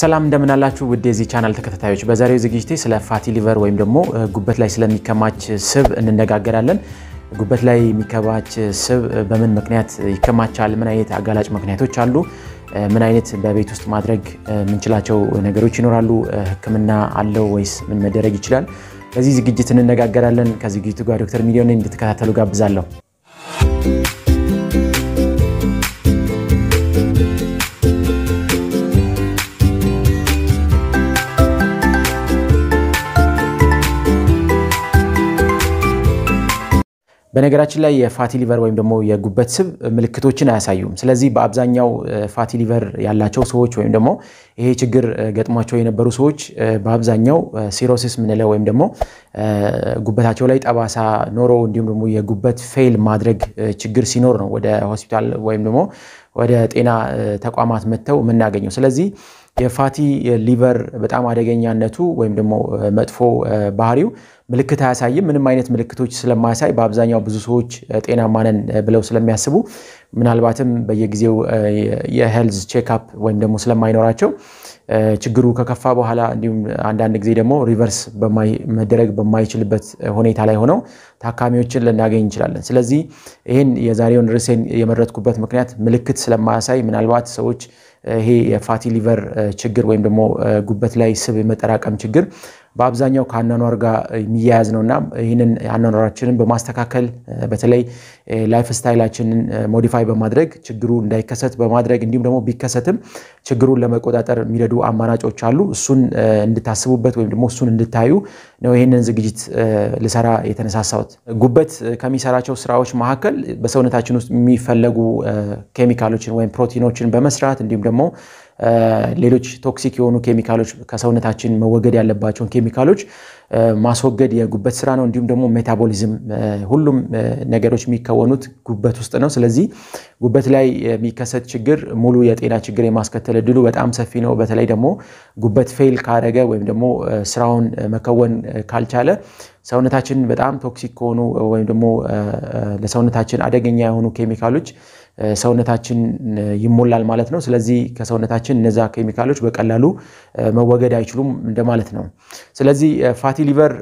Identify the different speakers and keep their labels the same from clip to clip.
Speaker 1: ሰላም እንደምናላችሁ ውድ የዚህ ቻናል ተከታታዮች፣ በዛሬው ዝግጅቴ ስለ ፋቲ ሊቨር ወይም ደግሞ ጉበት ላይ ስለሚከማች ስብ እንነጋገራለን። ጉበት ላይ የሚከማች ስብ በምን ምክንያት ይከማቻል? ምን አይነት አጋላጭ ምክንያቶች አሉ? ምን አይነት በቤት ውስጥ ማድረግ የምንችላቸው ነገሮች ይኖራሉ? ሕክምና አለው ወይስ ምን መደረግ ይችላል? በዚህ ዝግጅት እንነጋገራለን። ከዝግጅቱ ጋር ዶክተር ሚሊዮን እንድትከታተሉ ጋብዛለሁ። በነገራችን ላይ የፋቲ ሊቨር ወይም ደግሞ የጉበት ስብ ምልክቶችን አያሳዩም። ስለዚህ በአብዛኛው ፋቲ ሊቨር ያላቸው ሰዎች ወይም ደግሞ ይሄ ችግር ገጥሟቸው የነበሩ ሰዎች በአብዛኛው ሲሮሲስ ምንለው ወይም ደግሞ ጉበታቸው ላይ ጠባሳ ኖሮ እንዲሁም ደግሞ የጉበት ፌል ማድረግ ችግር ሲኖር ነው ወደ ሆስፒታል ወይም ደግሞ ወደ ጤና ተቋማት መጥተው የምናገኘው። ስለዚህ የፋቲ ሊቨር በጣም አደገኛነቱ ወይም ደግሞ መጥፎ ባህሪው ምልክት አያሳይም። ምንም አይነት ምልክቶች ስለማያሳይ በአብዛኛው ብዙ ሰዎች ጤናማ ነን ብለው ስለሚያስቡ ምናልባትም በየጊዜው የሄልዝ ቼክአፕ ወይም ደግሞ ስለማይኖራቸው ችግሩ ከከፋ በኋላ እንዲሁም አንዳንድ ጊዜ ደግሞ ሪቨርስ መደረግ በማይችልበት ሁኔታ ላይ ሆነው ታካሚዎችን ልናገኝ እንችላለን። ስለዚህ ይህን የዛሬውን ርዕሴን የመረጥኩበት ምክንያት ምልክት ስለማያሳይ ምናልባት ሰዎች ይሄ የፋቲ ሊቨር ችግር ወይም ደግሞ ጉበት ላይ ስብ መጠራቀም ችግር በአብዛኛው ከአኗኗር ጋር የሚያያዝ ነው እና ይህንን አኗኗራችንን በማስተካከል በተለይ ላይፍ ስታይላችንን ሞዲፋይ በማድረግ ችግሩ እንዳይከሰት በማድረግ እንዲሁም ደግሞ ቢከሰትም ችግሩን ለመቆጣጠር የሚረዱ አማራጮች አሉ። እሱን እንድታስቡበት ወይም ደግሞ እሱን እንድታዩ ነው ይህንን ዝግጅት ልሰራ የተነሳሳሁት። ጉበት ከሚሰራቸው ስራዎች መካከል በሰውነታችን ውስጥ የሚፈለጉ ኬሚካሎችን ወይም ፕሮቲኖችን በመስራት እንዲሁም ደግሞ ሌሎች ቶክሲክ የሆኑ ኬሚካሎች ከሰውነታችን መወገድ ያለባቸውን ኬሚካሎች ማስወገድ የጉበት ስራ ነው። እንዲሁም ደግሞ ሜታቦሊዝም፣ ሁሉም ነገሮች የሚከወኑት ጉበት ውስጥ ነው። ስለዚህ ጉበት ላይ የሚከሰት ችግር ሙሉ የጤና ችግር የማስከተል እድሉ በጣም ሰፊ ነው። በተለይ ደግሞ ጉበት ፌል ካረገ ወይም ደግሞ ስራውን መከወን ካልቻለ ሰውነታችን በጣም ቶክሲክ ከሆኑ ወይም ደግሞ ለሰውነታችን አደገኛ የሆኑ ኬሚካሎች ሰውነታችን ይሞላል ማለት ነው። ስለዚህ ከሰውነታችን እነዛ ኬሚካሎች በቀላሉ መወገድ አይችሉም እንደማለት ነው። ስለዚህ ፋቲ ሊቨር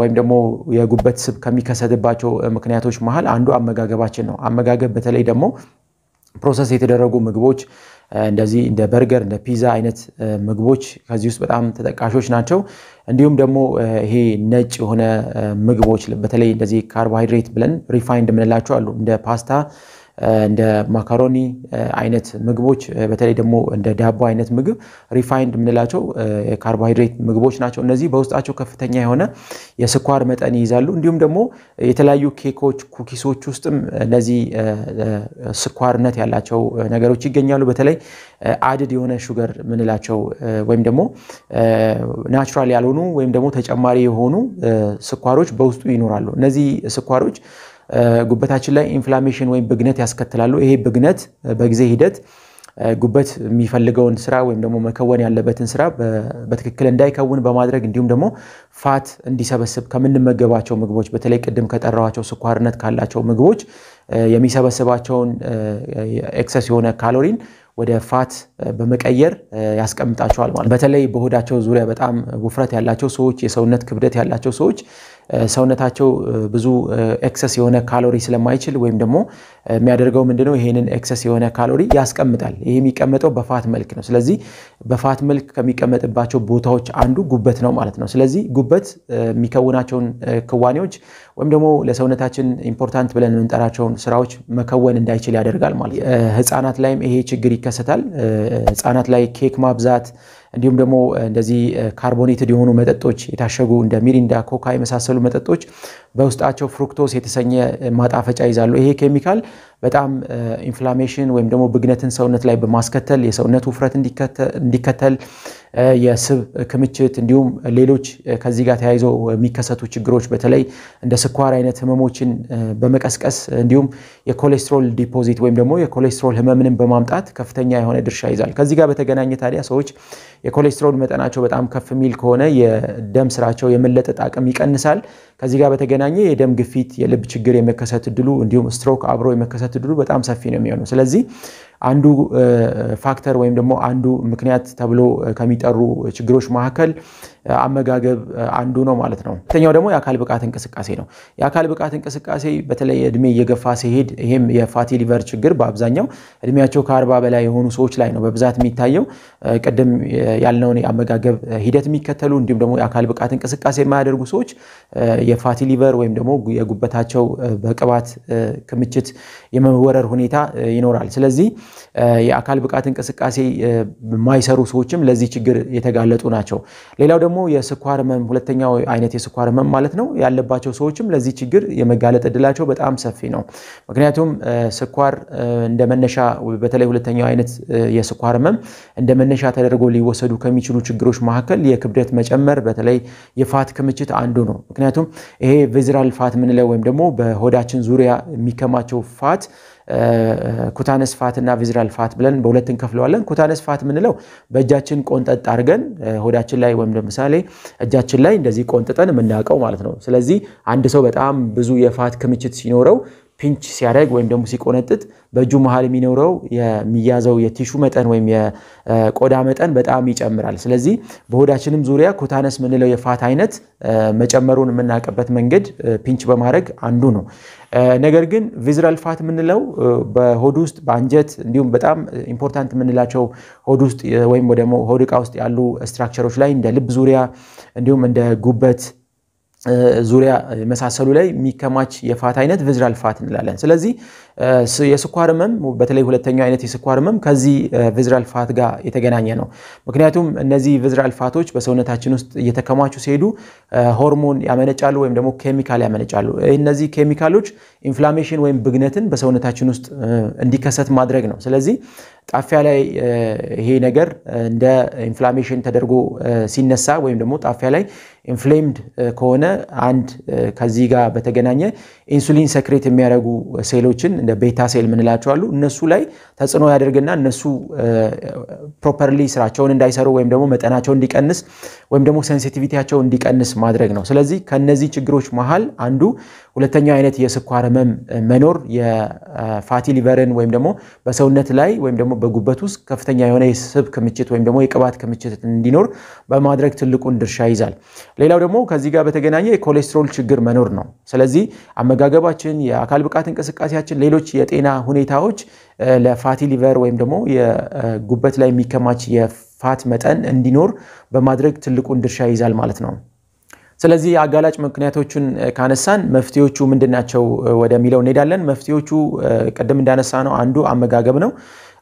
Speaker 1: ወይም ደግሞ የጉበት ስብ ከሚከሰትባቸው ምክንያቶች መሀል አንዱ አመጋገባችን ነው። አመጋገብ በተለይ ደግሞ ፕሮሰስ የተደረጉ ምግቦች እንደዚህ እንደ በርገር እንደ ፒዛ አይነት ምግቦች ከዚህ ውስጥ በጣም ተጠቃሾች ናቸው። እንዲሁም ደግሞ ይሄ ነጭ የሆነ ምግቦች በተለይ እንደዚህ ካርቦሃይድሬት ብለን ሪፋይንድ የምንላቸው አሉ እንደ ፓስታ እንደ ማካሮኒ አይነት ምግቦች በተለይ ደግሞ እንደ ዳቦ አይነት ምግብ ሪፋይንድ የምንላቸው የካርቦሃይድሬት ምግቦች ናቸው። እነዚህ በውስጣቸው ከፍተኛ የሆነ የስኳር መጠን ይይዛሉ። እንዲሁም ደግሞ የተለያዩ ኬኮች፣ ኩኪሶች ውስጥም እነዚህ ስኳርነት ያላቸው ነገሮች ይገኛሉ። በተለይ አድድ የሆነ ሹገር የምንላቸው ወይም ደግሞ ናቹራል ያልሆኑ ወይም ደግሞ ተጨማሪ የሆኑ ስኳሮች በውስጡ ይኖራሉ። እነዚህ ስኳሮች ጉበታችን ላይ ኢንፍላሜሽን ወይም ብግነት ያስከትላሉ። ይሄ ብግነት በጊዜ ሂደት ጉበት የሚፈልገውን ስራ ወይም ደግሞ መከወን ያለበትን ስራ በትክክል እንዳይከውን በማድረግ እንዲሁም ደግሞ ፋት እንዲሰበስብ ከምንመገባቸው ምግቦች በተለይ ቅድም ከጠራኋቸው ስኳርነት ካላቸው ምግቦች የሚሰበስባቸውን ኤክሰስ የሆነ ካሎሪን ወደ ፋት በመቀየር ያስቀምጣቸዋል ማለት። በተለይ በሆዳቸው ዙሪያ በጣም ውፍረት ያላቸው ሰዎች፣ የሰውነት ክብደት ያላቸው ሰዎች ሰውነታቸው ብዙ ኤክሰስ የሆነ ካሎሪ ስለማይችል ወይም ደግሞ የሚያደርገው ምንድነው ይሄንን ኤክሰስ የሆነ ካሎሪ ያስቀምጣል። ይሄ የሚቀመጠው በፋት መልክ ነው። ስለዚህ በፋት መልክ ከሚቀመጥባቸው ቦታዎች አንዱ ጉበት ነው ማለት ነው። ስለዚህ ጉበት የሚከውናቸውን ክዋኔዎች ወይም ደግሞ ለሰውነታችን ኢምፖርታንት ብለን የምንጠራቸውን ስራዎች መከወን እንዳይችል ያደርጋል ማለት ነው። ህፃናት ላይም ይሄ ችግር ይከሰታል። ህፃናት ላይ ኬክ ማብዛት እንዲሁም ደግሞ እንደዚህ ካርቦኔትድ የሆኑ መጠጦች የታሸጉ እንደ ሚሪንዳ፣ ኮካ የመሳሰሉ መጠጦች በውስጣቸው ፍሩክቶስ የተሰኘ ማጣፈጫ ይዛሉ። ይሄ ኬሚካል በጣም ኢንፍላሜሽን ወይም ደግሞ ብግነትን ሰውነት ላይ በማስከተል የሰውነት ውፍረት እንዲከተል የስብ ክምችት እንዲሁም ሌሎች ከዚህ ጋር ተያይዞ የሚከሰቱ ችግሮች በተለይ እንደ ስኳር አይነት ህመሞችን በመቀስቀስ እንዲሁም የኮሌስትሮል ዲፖዚት ወይም ደግሞ የኮሌስትሮል ህመምንም በማምጣት ከፍተኛ የሆነ ድርሻ ይዛል። ከዚህ ጋር በተገናኘ ታዲያ ሰዎች የኮሌስትሮል መጠናቸው በጣም ከፍ የሚል ከሆነ የደም ስራቸው የመለጠጥ አቅም ይቀንሳል። ከዚህ ጋር በተገናኘ የደም ግፊት፣ የልብ ችግር የመከሰት እድሉ እንዲሁም ስትሮክ አብሮ የመከሰት እድሉ በጣም ሰፊ ነው የሚሆነው ስለዚህ አንዱ ፋክተር ወይም ደግሞ አንዱ ምክንያት ተብሎ ከሚጠሩ ችግሮች መካከል አመጋገብ አንዱ ነው ማለት ነው። ሁለተኛው ደግሞ የአካል ብቃት እንቅስቃሴ ነው። የአካል ብቃት እንቅስቃሴ በተለይ እድሜ እየገፋ ሲሄድ ይሄም የፋቲ ሊቨር ችግር በአብዛኛው እድሜያቸው ከአርባ በላይ የሆኑ ሰዎች ላይ ነው በብዛት የሚታየው። ቅድም ያልነውን የአመጋገብ ሂደት የሚከተሉ እንዲሁም ደግሞ የአካል ብቃት እንቅስቃሴ የማያደርጉ ሰዎች የፋቲ ሊቨር ወይም ደግሞ የጉበታቸው በቅባት ክምችት የመወረር ሁኔታ ይኖራል። ስለዚህ የአካል ብቃት እንቅስቃሴ የማይሰሩ ሰዎችም ለዚህ ችግር የተጋለጡ ናቸው። ሌላው ደግሞ የስኳር ህመም፣ ሁለተኛው አይነት የስኳር ህመም ማለት ነው ያለባቸው ሰዎችም ለዚህ ችግር የመጋለጥ እድላቸው በጣም ሰፊ ነው። ምክንያቱም ስኳር እንደ መነሻ በተለይ ሁለተኛው አይነት የስኳር ህመም እንደ መነሻ ተደርጎ ሊወሰዱ ከሚችሉ ችግሮች መካከል የክብደት መጨመር በተለይ የፋት ክምችት አንዱ ነው። ምክንያቱም ይሄ ቪዝራል ፋት ምንለው ወይም ደግሞ በሆዳችን ዙሪያ የሚከማቸው ፋት ኩታነስ ፋት ዝራል ፋት ብለን በሁለት እንከፍለዋለን። ኩታነስ ፋት የምንለው በእጃችን ቆንጠጥ አድርገን ሆዳችን ላይ ወይም ለምሳሌ እጃችን ላይ እንደዚህ ቆንጥጠን የምናውቀው ማለት ነው። ስለዚህ አንድ ሰው በጣም ብዙ የፋት ክምችት ሲኖረው ፒንች ሲያደርግ ወይም ደግሞ ሲቆነጥጥ በእጁ መሀል የሚኖረው የሚያዘው የቲሹ መጠን ወይም የቆዳ መጠን በጣም ይጨምራል። ስለዚህ በሆዳችንም ዙሪያ ኩታነስ የምንለው የፋት አይነት መጨመሩን የምናውቅበት መንገድ ፒንች በማድረግ አንዱ ነው። ነገር ግን ቪዝራል ፋት የምንለው በሆድ ውስጥ በአንጀት እንዲሁም በጣም ኢምፖርታንት የምንላቸው ሆድ ውስጥ ወይም ደግሞ ሆድ ውስጥ ያሉ ስትራክቸሮች ላይ እንደ ልብ ዙሪያ እንዲሁም እንደ ጉበት ዙሪያ መሳሰሉ ላይ የሚከማች የፋት አይነት ቪዝራል ፋት እንላለን። ስለዚህ የስኳር ህመም በተለይ ሁለተኛው አይነት የስኳር ህመም ከዚህ ቪዝራል ፋት ጋር የተገናኘ ነው። ምክንያቱም እነዚህ ቪዝራል ፋቶች በሰውነታችን ውስጥ እየተከማቹ ሲሄዱ ሆርሞን ያመነጫሉ ወይም ደግሞ ኬሚካል ያመነጫሉ። እነዚህ ኬሚካሎች ኢንፍላሜሽን ወይም ብግነትን በሰውነታችን ውስጥ እንዲከሰት ማድረግ ነው። ስለዚህ ጣፊያ ላይ ይሄ ነገር እንደ ኢንፍላሜሽን ተደርጎ ሲነሳ ወይም ደግሞ ጣፊያ ላይ ኢንፍሌምድ ከሆነ አንድ ከዚህ ጋር በተገናኘ ኢንሱሊን ሰክሬት የሚያደርጉ ሴሎችን እንደ ቤታ ሴል የምንላቸው አሉ። እነሱ ላይ ተጽዕኖ ያደርግና እነሱ ፕሮፐርሊ ስራቸውን እንዳይሰሩ ወይም ደግሞ መጠናቸው እንዲቀንስ ወይም ደግሞ ሴንሲቲቪቲያቸው እንዲቀንስ ማድረግ ነው። ስለዚህ ከነዚህ ችግሮች መሀል አንዱ ሁለተኛው አይነት የስኳር ህመም መኖር የፋቲ ሊቨርን ወይም ደግሞ በሰውነት ላይ ወይም ደግሞ በጉበት ውስጥ ከፍተኛ የሆነ የስብ ክምችት ወይም ደግሞ የቅባት ክምችት እንዲኖር በማድረግ ትልቁን ድርሻ ይዛል። ሌላው ደግሞ ከዚህ ጋር በተገናኘ የኮሌስትሮል ችግር መኖር ነው። ስለዚህ አመጋገባችን፣ የአካል ብቃት እንቅስቃሴያችን፣ ሌሎች የጤና ሁኔታዎች ለፋቲ ሊቨር ወይም ደግሞ የጉበት ላይ የሚከማች የፋት መጠን እንዲኖር በማድረግ ትልቁን ድርሻ ይይዛል ማለት ነው። ስለዚህ አጋላጭ ምክንያቶቹን ካነሳን መፍትሄዎቹ ምንድን ናቸው ወደሚለው እንሄዳለን። መፍትሄዎቹ ቅድም እንዳነሳ ነው አንዱ አመጋገብ ነው።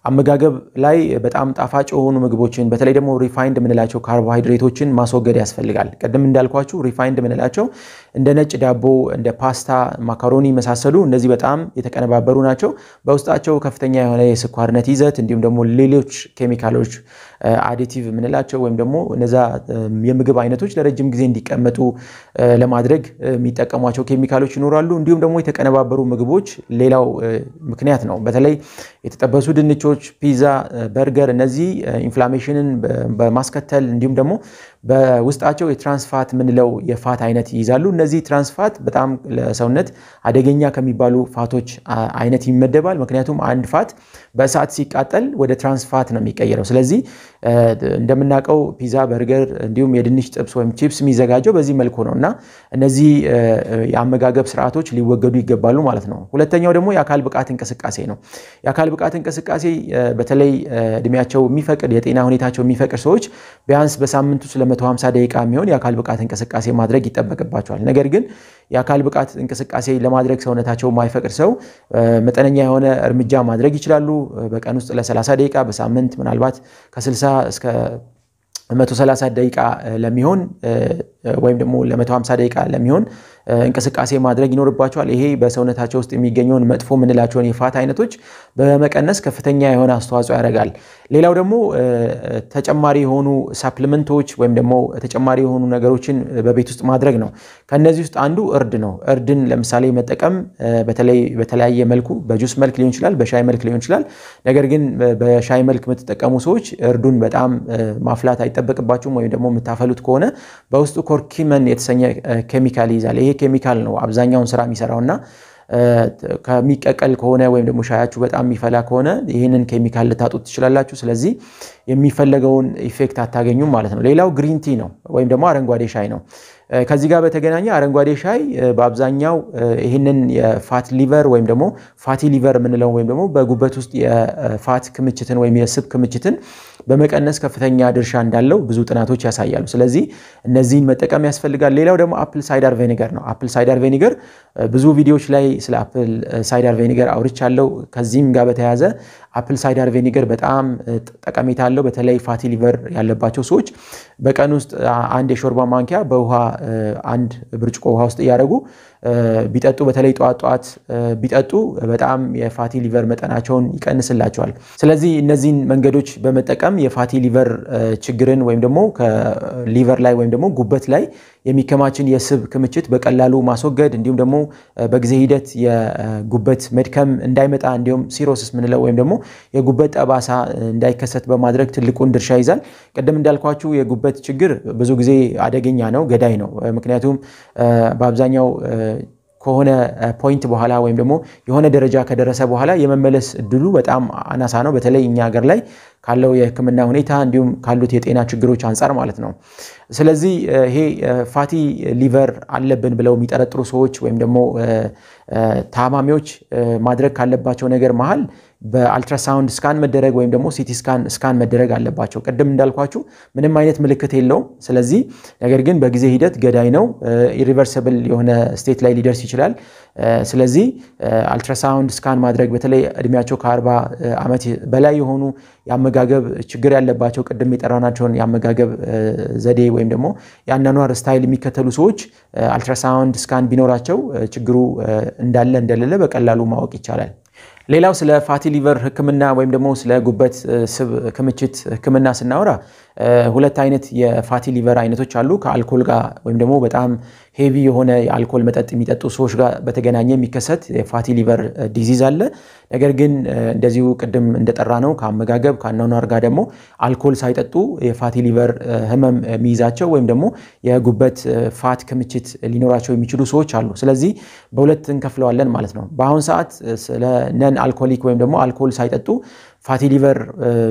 Speaker 1: አመጋገብ ላይ በጣም ጣፋጭ የሆኑ ምግቦችን በተለይ ደግሞ ሪፋይንድ የምንላቸው ካርቦሃይድሬቶችን ማስወገድ ያስፈልጋል። ቅድም እንዳልኳችሁ ሪፋይንድ የምንላቸው እንደ ነጭ ዳቦ፣ እንደ ፓስታ፣ ማካሮኒ መሳሰሉ እነዚህ በጣም የተቀነባበሩ ናቸው። በውስጣቸው ከፍተኛ የሆነ የስኳርነት ይዘት እንዲሁም ደግሞ ሌሎች ኬሚካሎች አዲቲቭ የምንላቸው ወይም ደግሞ እነዛ የምግብ አይነቶች ለረጅም ጊዜ እንዲቀመጡ ለማድረግ የሚጠቀሟቸው ኬሚካሎች ይኖራሉ። እንዲሁም ደግሞ የተቀነባበሩ ምግቦች ሌላው ምክንያት ነው። በተለይ የተጠበሱ ድንቾ ቺፕሶች፣ ፒዛ፣ በርገር እነዚህ ኢንፍላሜሽንን በማስከተል እንዲሁም ደግሞ በውስጣቸው የትራንስፋት ምንለው የፋት አይነት ይይዛሉ። እነዚህ ትራንስፋት በጣም ለሰውነት አደገኛ ከሚባሉ ፋቶች አይነት ይመደባል። ምክንያቱም አንድ ፋት በእሳት ሲቃጠል ወደ ትራንስፋት ነው የሚቀየረው። ስለዚህ እንደምናውቀው ፒዛ፣ በርገር እንዲሁም የድንች ጥብስ ወይም ቺፕስ የሚዘጋጀው በዚህ መልኩ ነው እና እነዚህ የአመጋገብ ስርዓቶች ሊወገዱ ይገባሉ ማለት ነው። ሁለተኛው ደግሞ የአካል ብቃት እንቅስቃሴ ነው። የአካል ብቃት እንቅስቃሴ በተለይ እድሜያቸው የሚፈቅድ የጤና ሁኔታቸው የሚፈቅድ ሰዎች ቢያንስ በሳምንቱ ስለ 150 ደቂቃ የሚሆን የአካል ብቃት እንቅስቃሴ ማድረግ ይጠበቅባቸዋል። ነገር ግን የአካል ብቃት እንቅስቃሴ ለማድረግ ሰውነታቸው የማይፈቅድ ሰው መጠነኛ የሆነ እርምጃ ማድረግ ይችላሉ። በቀን ውስጥ ለ30 ደቂቃ በሳምንት ምናልባት ከ60 እስከ 130 ደቂቃ ለሚሆን ወይም ደግሞ ለ150 ደቂቃ ለሚሆን እንቅስቃሴ ማድረግ ይኖርባቸዋል። ይሄ በሰውነታቸው ውስጥ የሚገኘውን መጥፎ የምንላቸውን የፋት አይነቶች በመቀነስ ከፍተኛ የሆነ አስተዋጽኦ ያደርጋል። ሌላው ደግሞ ተጨማሪ የሆኑ ሳፕሊመንቶች ወይም ደግሞ ተጨማሪ የሆኑ ነገሮችን በቤት ውስጥ ማድረግ ነው። ከእነዚህ ውስጥ አንዱ እርድ ነው። እርድን ለምሳሌ መጠቀም በተለይ በተለያየ መልኩ በጁስ መልክ ሊሆን ይችላል፣ በሻይ መልክ ሊሆን ይችላል። ነገር ግን በሻይ መልክ የምትጠቀሙ ሰዎች እርዱን በጣም ማፍላት አይጠበቅባቸውም ወይም ደግሞ የምታፈሉት ከሆነ በውስጡ ኮርኪመን የተሰኘ ኬሚካል ይይዛል። ይሄ ኬሚካል ነው አብዛኛውን ስራ የሚሰራው እና ከሚቀቀል ከሆነ ወይም ደግሞ ሻያችሁ በጣም የሚፈላ ከሆነ ይህንን ኬሚካል ልታጡት ትችላላችሁ። ስለዚህ የሚፈለገውን ኢፌክት አታገኙም ማለት ነው። ሌላው ግሪን ቲ ነው ወይም ደግሞ አረንጓዴ ሻይ ነው። ከዚህ ጋር በተገናኘ አረንጓዴ ሻይ በአብዛኛው ይህንን የፋት ሊቨር ወይም ደግሞ ፋቲ ሊቨር የምንለው ወይም ደግሞ በጉበት ውስጥ የፋት ክምችትን ወይም የስብ ክምችትን በመቀነስ ከፍተኛ ድርሻ እንዳለው ብዙ ጥናቶች ያሳያሉ። ስለዚህ እነዚህን መጠቀም ያስፈልጋል። ሌላው ደግሞ አፕል ሳይዳር ቬኒገር ነው። አፕል ሳይዳር ቬኒገር ብዙ ቪዲዮዎች ላይ ስለ አፕል ሳይዳር ቬኒገር አውርቻለሁ። ከዚህም ጋር በተያያዘ አፕል ሳይዳር ቬኒገር በጣም ጠቀሜታ አለው። በተለይ ፋቲ ሊቨር ያለባቸው ሰዎች በቀን ውስጥ አንድ የሾርባ ማንኪያ በውሃ አንድ ብርጭቆ ውሃ ውስጥ እያደረጉ ቢጠጡ በተለይ ጠዋት ጠዋት ቢጠጡ በጣም የፋቲ ሊቨር መጠናቸውን ይቀንስላቸዋል። ስለዚህ እነዚህን መንገዶች በመጠቀም የፋቲ ሊቨር ችግርን ወይም ደግሞ ከሊቨር ላይ ወይም ደግሞ ጉበት ላይ የሚከማችን የስብ ክምችት በቀላሉ ማስወገድ እንዲሁም ደግሞ በጊዜ ሂደት የጉበት መድከም እንዳይመጣ እንዲሁም ሲሮስስ ምንለው ወይም ደግሞ የጉበት ጠባሳ እንዳይከሰት በማድረግ ትልቁን ድርሻ ይዛል። ቅድም እንዳልኳችሁ የጉበት ችግር ብዙ ጊዜ አደገኛ ነው፣ ገዳይ ነው። ምክንያቱም በአብዛኛው ከሆነ ፖይንት በኋላ ወይም ደግሞ የሆነ ደረጃ ከደረሰ በኋላ የመመለስ እድሉ በጣም አናሳ ነው። በተለይ እኛ ሀገር ላይ ካለው የህክምና ሁኔታ እንዲሁም ካሉት የጤና ችግሮች አንጻር ማለት ነው። ስለዚህ ይሄ ፋቲ ሊቨር አለብን ብለው የሚጠረጥሩ ሰዎች ወይም ደግሞ ታማሚዎች ማድረግ ካለባቸው ነገር መሀል በአልትራሳውንድ ስካን መደረግ ወይም ደግሞ ሲቲ ስካን ስካን መደረግ አለባቸው። ቅድም እንዳልኳችሁ ምንም አይነት ምልክት የለውም። ስለዚህ ነገር ግን በጊዜ ሂደት ገዳይ ነው፣ ኢሪቨርሰብል የሆነ ስቴት ላይ ሊደርስ ይችላል። ስለዚህ አልትራሳውንድ ስካን ማድረግ በተለይ እድሜያቸው ከ ከ40 ዓመት በላይ የሆኑ የአመጋገብ ችግር ያለባቸው ቅድም የጠራናቸውን የአመጋገብ ዘዴ ወይም ደግሞ የአኗኗር ስታይል የሚከተሉ ሰዎች አልትራሳውንድ ስካን ቢኖራቸው ችግሩ እንዳለ እንደሌለ በቀላሉ ማወቅ ይቻላል። ሌላው ስለ ፋቲ ሊቨር ህክምና ወይም ደግሞ ስለ ጉበት ስብ ክምችት ህክምና ስናወራ ሁለት አይነት የፋቲ ሊቨር አይነቶች አሉ። ከአልኮል ጋር ወይም ደግሞ በጣም ሄቪ የሆነ የአልኮል መጠጥ የሚጠጡ ሰዎች ጋር በተገናኘ የሚከሰት የፋቲ ሊቨር ዲዚዝ አለ። ነገር ግን እንደዚሁ ቅድም እንደጠራ ነው ከአመጋገብ ከአኗኗር ጋር ደግሞ አልኮል ሳይጠጡ የፋቲ ሊቨር ህመም የሚይዛቸው ወይም ደግሞ የጉበት ፋት ክምችት ሊኖራቸው የሚችሉ ሰዎች አሉ። ስለዚህ በሁለት እንከፍለዋለን ማለት ነው። በአሁን ሰዓት ስለ ነን አልኮሊክ ወይም ደግሞ አልኮል ሳይጠጡ ፋቲ ሊቨር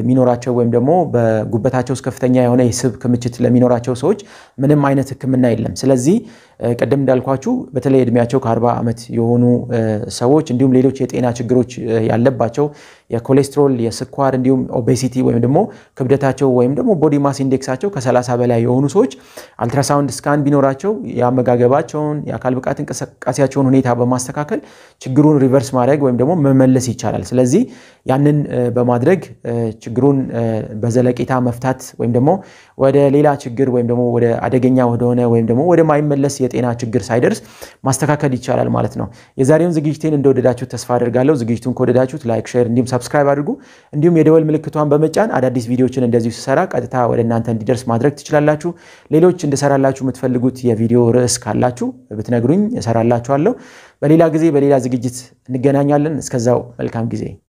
Speaker 1: የሚኖራቸው ወይም ደግሞ በጉበታቸው ውስጥ ከፍተኛ የሆነ የስብ ክምችት ለሚኖራቸው ሰዎች ምንም አይነት ሕክምና የለም። ስለዚህ ቀደም እንዳልኳችሁ በተለይ እድሜያቸው ከአርባ ዓመት የሆኑ ሰዎች እንዲሁም ሌሎች የጤና ችግሮች ያለባቸው የኮሌስትሮል፣ የስኳር እንዲሁም ኦቤሲቲ ወይም ደግሞ ክብደታቸው ወይም ደግሞ ቦዲ ማስ ኢንዴክሳቸው ከ30 በላይ የሆኑ ሰዎች አልትራሳውንድ ስካን ቢኖራቸው የአመጋገባቸውን የአካል ብቃት እንቅስቃሴያቸውን ሁኔታ በማስተካከል ችግሩን ሪቨርስ ማድረግ ወይም ደግሞ መመለስ ይቻላል። ስለዚህ ያንን በማድረግ ችግሩን በዘለቄታ መፍታት ወይም ደግሞ ወደ ሌላ ችግር ወይም ደግሞ ወደ አደገኛ ወደሆነ ወይም ደግሞ ወደማይመለስ የጤና ችግር ሳይደርስ ማስተካከል ይቻላል ማለት ነው። የዛሬውን ዝግጅቴን እንደወደዳችሁት ተስፋ አድርጋለሁ። ዝግጅቱን ከወደዳችሁት ላይክ፣ ሼር እንዲሁም ሰብስክራይብ አድርጉ። እንዲሁም የደወል ምልክቷን በመጫን አዳዲስ ቪዲዮዎችን እንደዚሁ ስሰራ ቀጥታ ወደ እናንተ እንዲደርስ ማድረግ ትችላላችሁ። ሌሎች እንድሰራላችሁ የምትፈልጉት የቪዲዮ ርዕስ ካላችሁ ብትነግሩኝ እሰራላችኋለሁ። በሌላ ጊዜ በሌላ ዝግጅት እንገናኛለን። እስከዛው መልካም ጊዜ